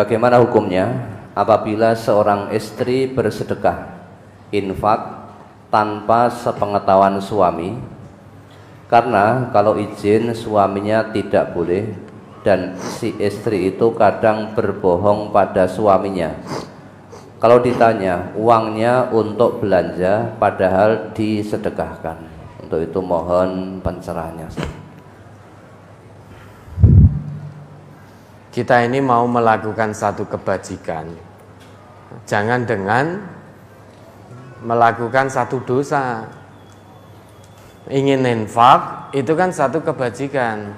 Bagaimana hukumnya apabila seorang istri bersedekah infak tanpa sepengetahuan suami? Karena kalau izin suaminya tidak boleh dan si istri itu kadang berbohong pada suaminya. Kalau ditanya uangnya untuk belanja padahal disedekahkan. Untuk itu mohon pencerahannya. kita ini mau melakukan satu kebajikan, jangan dengan melakukan satu dosa. Ingin infak itu kan satu kebajikan.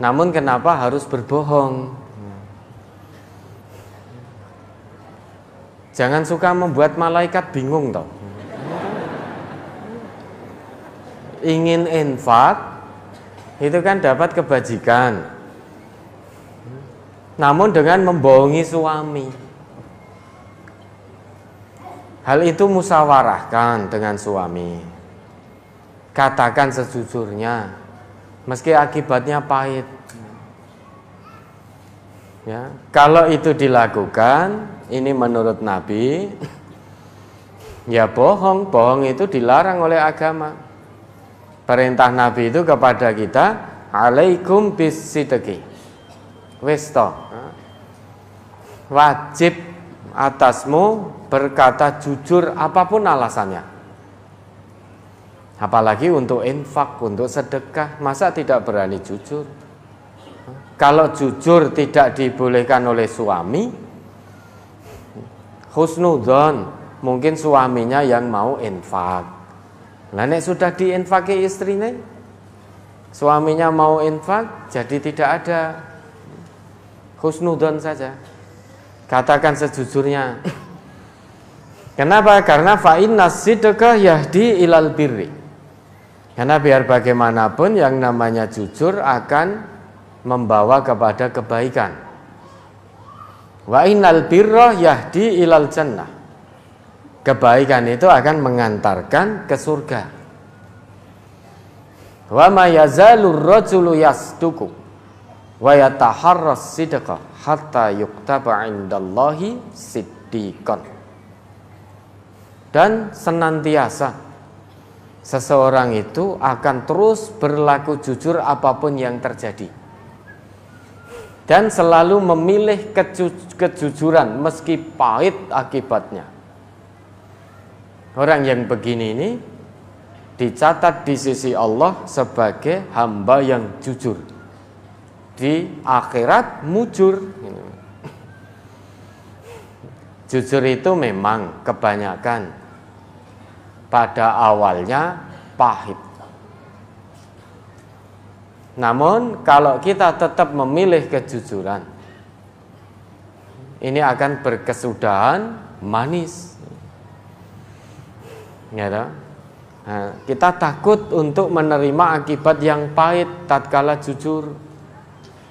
Namun kenapa harus berbohong? Jangan suka membuat malaikat bingung toh. Ingin infak itu kan dapat kebajikan, namun dengan membohongi suami. Hal itu musawarahkan dengan suami. Katakan sejujurnya, meski akibatnya pahit. Ya, kalau itu dilakukan, ini menurut Nabi, ya bohong, bohong itu dilarang oleh agama. Perintah Nabi itu kepada kita, alaikum bisidqi wis wajib atasmu berkata jujur apapun alasannya apalagi untuk infak untuk sedekah masa tidak berani jujur kalau jujur tidak dibolehkan oleh suami husnudon mungkin suaminya yang mau infak nah nek sudah diinfaki istrinya suaminya mau infak jadi tidak ada husnudon saja. Katakan sejujurnya. Kenapa? Karena fa'in sidqah yahdi ilal birri. Karena biar bagaimanapun yang namanya jujur akan membawa kepada kebaikan. Wa inal birra yahdi ilal jannah. Kebaikan itu akan mengantarkan ke surga. Wa mayazalur yazalur rajulu yasduku wa yataharras sidqa hatta yuktaba indallahi siddiqan dan senantiasa seseorang itu akan terus berlaku jujur apapun yang terjadi dan selalu memilih keju kejujuran meski pahit akibatnya. Orang yang begini ini dicatat di sisi Allah sebagai hamba yang jujur di akhirat mujur. Jujur itu memang kebanyakan pada awalnya pahit. Namun kalau kita tetap memilih kejujuran, ini akan berkesudahan manis. Ya, Nah, kita takut untuk menerima akibat yang pahit tatkala jujur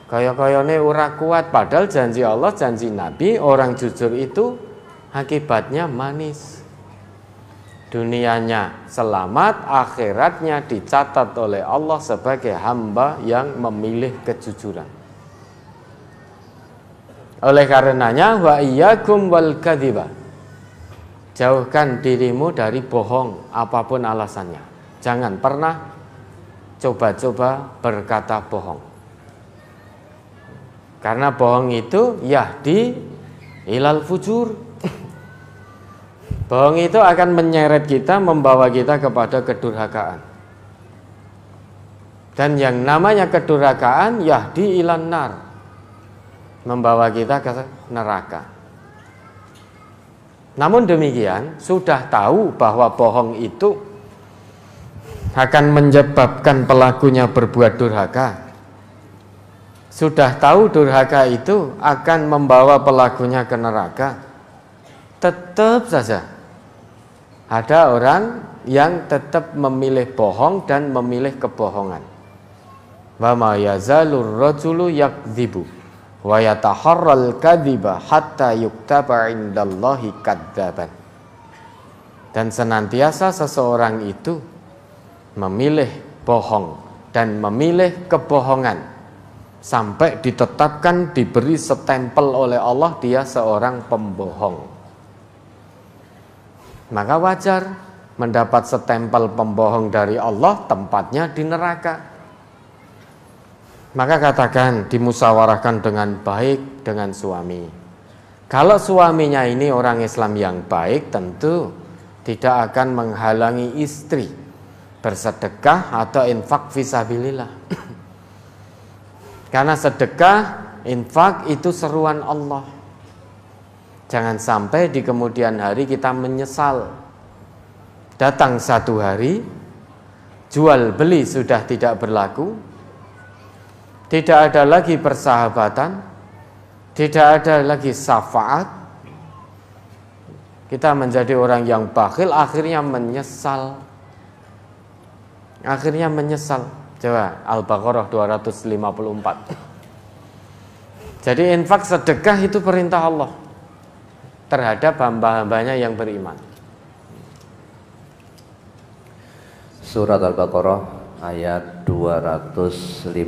kaya-kayane ora kuat padahal janji Allah janji Nabi orang jujur itu akibatnya manis dunianya selamat akhiratnya dicatat oleh Allah sebagai hamba yang memilih kejujuran oleh karenanya wa iyyakum wal kadhiba jauhkan dirimu dari bohong apapun alasannya jangan pernah coba-coba berkata bohong karena bohong itu ya di ilal fujur. bohong itu akan menyeret kita, membawa kita kepada kedurhakaan. Dan yang namanya kedurhakaan ya di ilan nar. Membawa kita ke neraka. Namun demikian, sudah tahu bahwa bohong itu akan menyebabkan pelakunya berbuat durhaka sudah tahu durhaka itu akan membawa pelakunya ke neraka, tetap saja ada orang yang tetap memilih bohong dan memilih kebohongan. Wa yazalur rajulu wa yataharral hatta yuktaba indallahi kadzaban. Dan senantiasa seseorang itu memilih bohong dan memilih kebohongan sampai ditetapkan diberi setempel oleh Allah dia seorang pembohong. Maka wajar mendapat setempel pembohong dari Allah tempatnya di neraka. Maka katakan dimusawarahkan dengan baik dengan suami. Kalau suaminya ini orang Islam yang baik tentu tidak akan menghalangi istri bersedekah atau infak visabilillah karena sedekah, infak itu seruan Allah. Jangan sampai di kemudian hari kita menyesal. Datang satu hari, jual beli sudah tidak berlaku, tidak ada lagi persahabatan, tidak ada lagi syafaat. Kita menjadi orang yang bakhil, akhirnya menyesal. Akhirnya menyesal. Coba Al-Baqarah 254. Jadi infak sedekah itu perintah Allah terhadap hamba-hambanya yang beriman. Surat Al-Baqarah ayat 254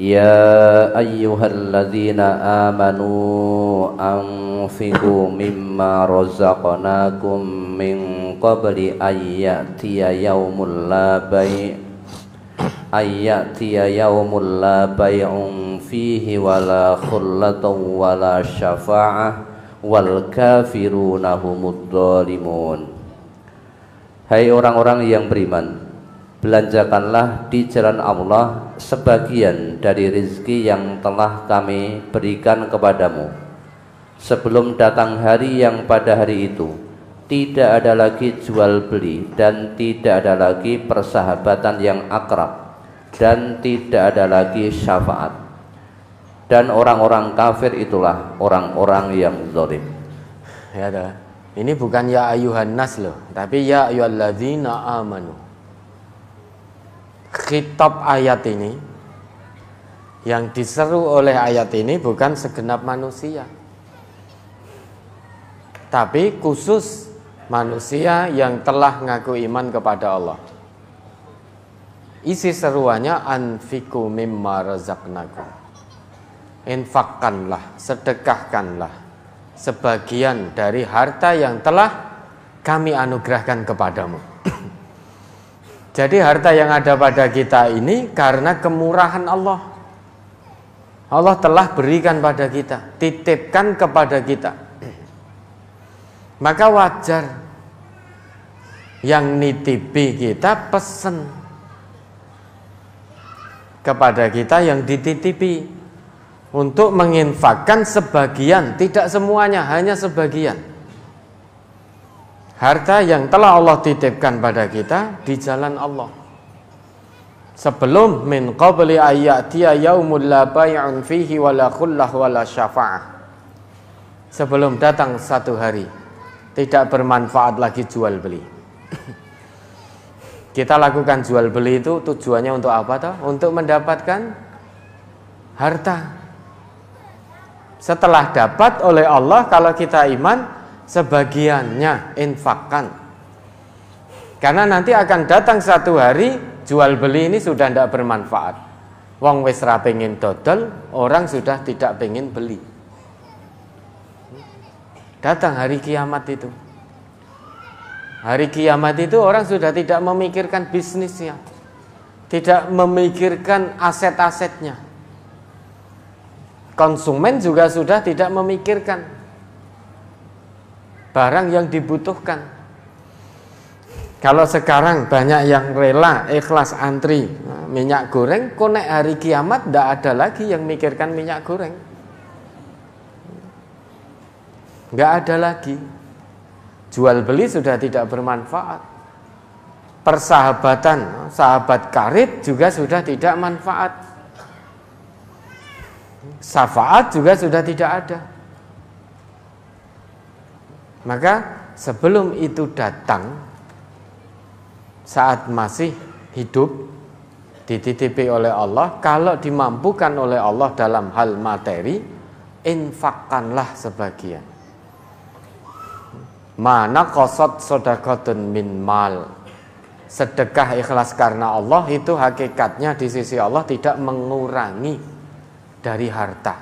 Ya ayyuhalladzina amanu anfiqu mimma razaqnakum min qabli ayyatiya yaumul la bay' ayyatiya yaumul la bay'un fihi wala khullatun wala syafa'ah wal kafiruna humud Hai orang-orang yang beriman belanjakanlah di jalan Allah sebagian dari rezeki yang telah kami berikan kepadamu sebelum datang hari yang pada hari itu tidak ada lagi jual beli dan tidak ada lagi persahabatan yang akrab dan tidak ada lagi syafaat dan orang-orang kafir itulah orang-orang yang zalim ya ada ini bukan ya ayuhan nas loh tapi ya ayyuhalladzina amanu Kitab ayat ini yang diseru oleh ayat ini bukan segenap manusia tapi khusus manusia yang telah ngaku iman kepada Allah. Isi seruannya anfiku mimma razaqnakum. Infakkanlah, sedekahkanlah sebagian dari harta yang telah kami anugerahkan kepadamu. Jadi harta yang ada pada kita ini karena kemurahan Allah. Allah telah berikan pada kita, titipkan kepada kita. Maka wajar yang nitipi kita pesen kepada kita yang dititipi untuk menginfakkan sebagian, tidak semuanya, hanya sebagian. Harta yang telah Allah titipkan pada kita di jalan Allah. Sebelum min qabli ayatia yaumul la bai'un fihi wala khullah wala syafa'ah. Sebelum datang satu hari tidak bermanfaat lagi jual beli. Kita lakukan jual beli itu tujuannya untuk apa toh? Untuk mendapatkan harta. Setelah dapat oleh Allah kalau kita iman sebagiannya infakkan. Karena nanti akan datang satu hari jual beli ini sudah tidak bermanfaat. Wong wis ra dodol, orang sudah tidak pengin beli datang hari kiamat itu. Hari kiamat itu orang sudah tidak memikirkan bisnisnya, tidak memikirkan aset-asetnya. Konsumen juga sudah tidak memikirkan barang yang dibutuhkan. Kalau sekarang banyak yang rela ikhlas antri minyak goreng, konek hari kiamat tidak ada lagi yang mikirkan minyak goreng nggak ada lagi. Jual beli sudah tidak bermanfaat. Persahabatan, sahabat karib juga sudah tidak manfaat. safaat juga sudah tidak ada. Maka sebelum itu datang saat masih hidup dititipi oleh Allah, kalau dimampukan oleh Allah dalam hal materi, infakkanlah sebagian mana kosot sodakotun min mal sedekah ikhlas karena Allah itu hakikatnya di sisi Allah tidak mengurangi dari harta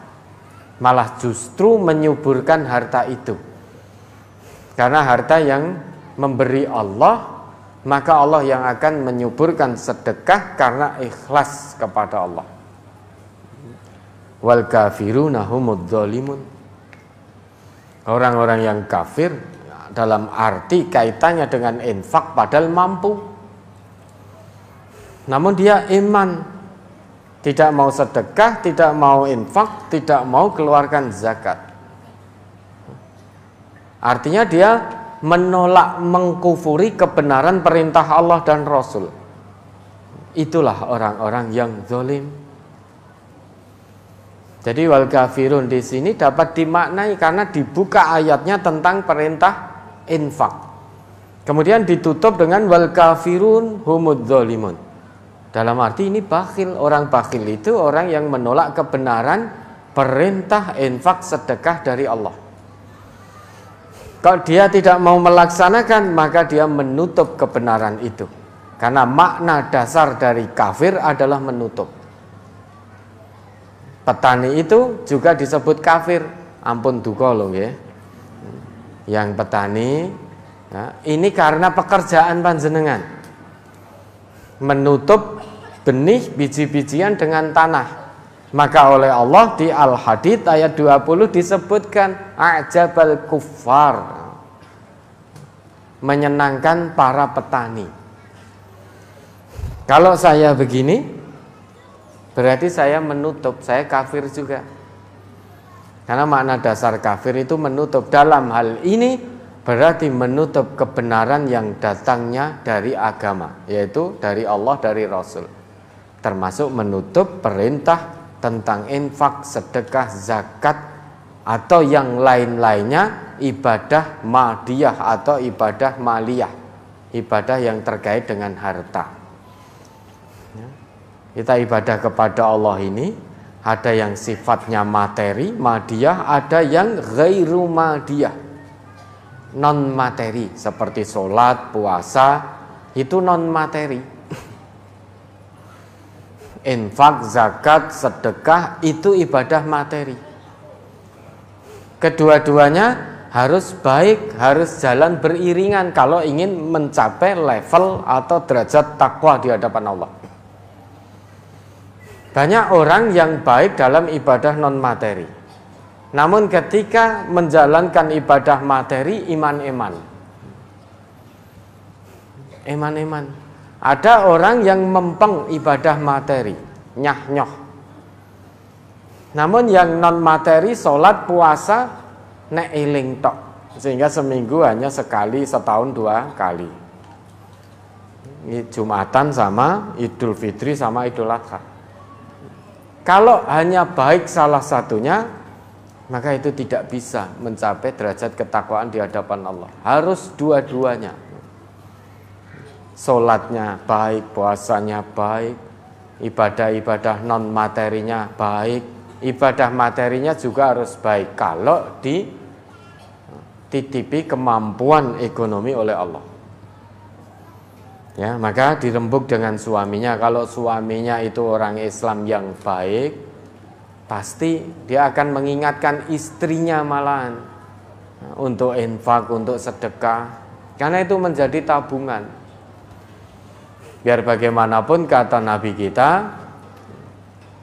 malah justru menyuburkan harta itu karena harta yang memberi Allah maka Allah yang akan menyuburkan sedekah karena ikhlas kepada Allah wal kafiru nahumud Orang-orang yang kafir dalam arti kaitannya dengan infak padahal mampu. Namun dia iman, tidak mau sedekah, tidak mau infak, tidak mau keluarkan zakat. Artinya dia menolak mengkufuri kebenaran perintah Allah dan Rasul. Itulah orang-orang yang zolim. Jadi wal kafirun di sini dapat dimaknai karena dibuka ayatnya tentang perintah infak. Kemudian ditutup dengan wal kafirun humud Dalam arti ini bakhil, orang bakhil itu orang yang menolak kebenaran perintah infak sedekah dari Allah. Kalau dia tidak mau melaksanakan, maka dia menutup kebenaran itu. Karena makna dasar dari kafir adalah menutup. Petani itu juga disebut kafir. Ampun duka loh ya yang petani ya, ini karena pekerjaan panjenengan menutup benih biji-bijian dengan tanah maka oleh Allah di Al-Hadid ayat 20 disebutkan ajabal kufar menyenangkan para petani kalau saya begini berarti saya menutup saya kafir juga karena makna dasar kafir itu menutup dalam hal ini berarti menutup kebenaran yang datangnya dari agama, yaitu dari Allah dari Rasul. Termasuk menutup perintah tentang infak, sedekah, zakat atau yang lain-lainnya ibadah madiyah atau ibadah maliyah, ibadah yang terkait dengan harta. Ya. Kita ibadah kepada Allah ini ada yang sifatnya materi, madiah, ada yang ghairu madiah. Non materi seperti sholat, puasa, itu non materi. Infak, zakat, sedekah itu ibadah materi. Kedua-duanya harus baik, harus jalan beriringan kalau ingin mencapai level atau derajat takwa di hadapan Allah. Banyak orang yang baik dalam ibadah non materi. Namun ketika menjalankan ibadah materi iman-iman. Iman-iman. Ada orang yang mempeng ibadah materi, nyah-nyoh. Namun yang non materi sholat puasa nek iling tok. Sehingga seminggu hanya sekali setahun dua kali. Jumatan sama Idul Fitri sama Idul Adha. Kalau hanya baik salah satunya, maka itu tidak bisa mencapai derajat ketakwaan di hadapan Allah. Harus dua-duanya. Solatnya baik, puasanya baik, ibadah-ibadah non materinya baik, ibadah materinya juga harus baik. Kalau dititipi kemampuan ekonomi oleh Allah ya maka dirembuk dengan suaminya kalau suaminya itu orang Islam yang baik pasti dia akan mengingatkan istrinya malahan ya, untuk infak untuk sedekah karena itu menjadi tabungan biar bagaimanapun kata Nabi kita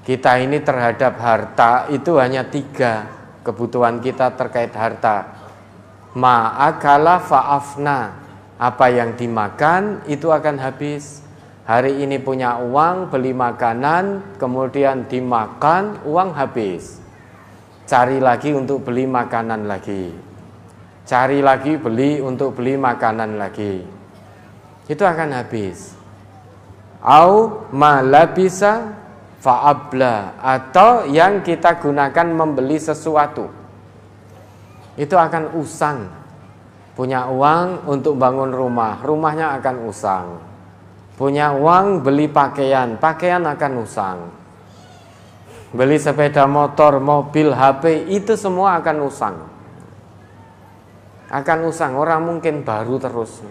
kita ini terhadap harta itu hanya tiga kebutuhan kita terkait harta ma'akala fa'afna apa yang dimakan itu akan habis. Hari ini punya uang, beli makanan, kemudian dimakan, uang habis. Cari lagi untuk beli makanan lagi. Cari lagi beli untuk beli makanan lagi. Itu akan habis. Au malabisa faabla atau yang kita gunakan membeli sesuatu itu akan usang Punya uang untuk bangun rumah, rumahnya akan usang. Punya uang beli pakaian, pakaian akan usang. Beli sepeda motor, mobil, HP, itu semua akan usang. Akan usang, orang mungkin baru terus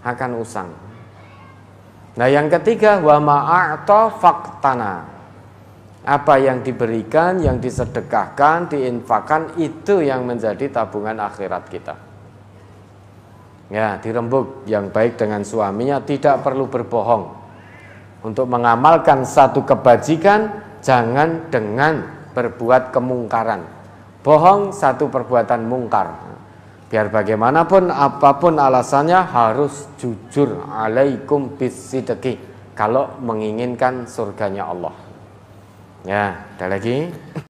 akan usang. Nah yang ketiga wa ma'ato faktana apa yang diberikan, yang disedekahkan, diinfakkan itu yang menjadi tabungan akhirat kita. Ya, dirembuk yang baik dengan suaminya tidak perlu berbohong. Untuk mengamalkan satu kebajikan jangan dengan berbuat kemungkaran. Bohong satu perbuatan mungkar. Biar bagaimanapun apapun alasannya harus jujur alaikum bisidaki kalau menginginkan surganya Allah. Ya, ada lagi.